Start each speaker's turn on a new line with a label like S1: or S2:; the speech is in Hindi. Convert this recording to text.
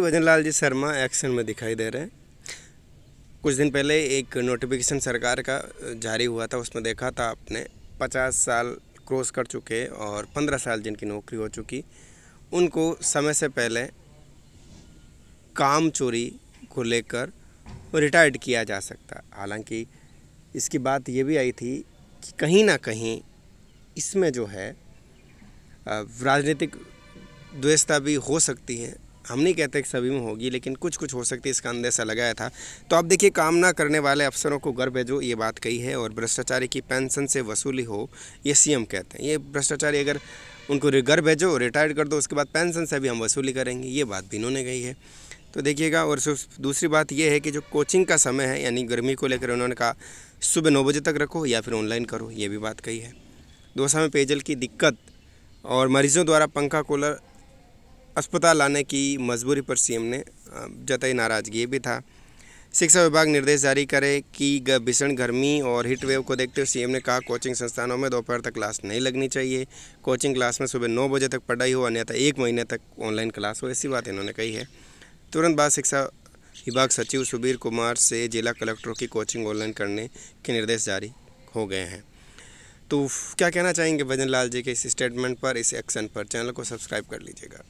S1: मंत्री भजन लाल जी शर्मा एक्शन में दिखाई दे रहे हैं कुछ दिन पहले एक नोटिफिकेशन सरकार का जारी हुआ था उसमें देखा था आपने पचास साल क्रॉस कर चुके और पंद्रह साल जिनकी नौकरी हो चुकी उनको समय से पहले काम चोरी को लेकर रिटायर्ड किया जा सकता हालांकि इसकी बात ये भी आई थी कि कहीं ना कहीं इसमें जो है राजनीतिक द्वेषता भी हो सकती है हम नहीं कहते कि सभी में होगी लेकिन कुछ कुछ हो सकती है इसका अंदेशा लगाया था तो आप देखिए काम ना करने वाले अफसरों को गर्व है जो ये बात कही है और भ्रष्टाचारी की पेंशन से वसूली हो ये सीएम कहते हैं ये भ्रष्टाचारी अगर उनको गर्व है जो रिटायर्ड कर दो उसके बाद पेंशन से भी हम वसूली करेंगे ये बात भी इन्होंने कही है तो देखिएगा और दूसरी बात यह है कि जो कोचिंग का समय है यानी गर्मी को लेकर उन्होंने कहा सुबह नौ बजे तक रखो या फिर ऑनलाइन करो ये भी बात कही है दोसा में पेयजल की दिक्कत और मरीजों द्वारा पंखा कूलर अस्पताल लाने की मजबूरी पर सीएम ने जताई नाराजगी भी था शिक्षा विभाग निर्देश जारी करे कि भीषण गर्मी और हीट वेव को देखते हुए सीएम ने कहा कोचिंग संस्थानों में दोपहर तक क्लास नहीं लगनी चाहिए कोचिंग क्लास में सुबह नौ बजे तक पढ़ाई हो अन्यथा एक महीने तक ऑनलाइन क्लास हो ऐसी बात इन्होंने कही है तुरंत बाद शिक्षा विभाग सचिव सुबीर कुमार से जिला कलेक्टरों की कोचिंग ऑनलाइन करने के निर्देश जारी हो गए हैं तो क्या कहना चाहेंगे भजन लाल जी के इस स्टेटमेंट पर इस एक्शन पर चैनल को सब्सक्राइब कर लीजिएगा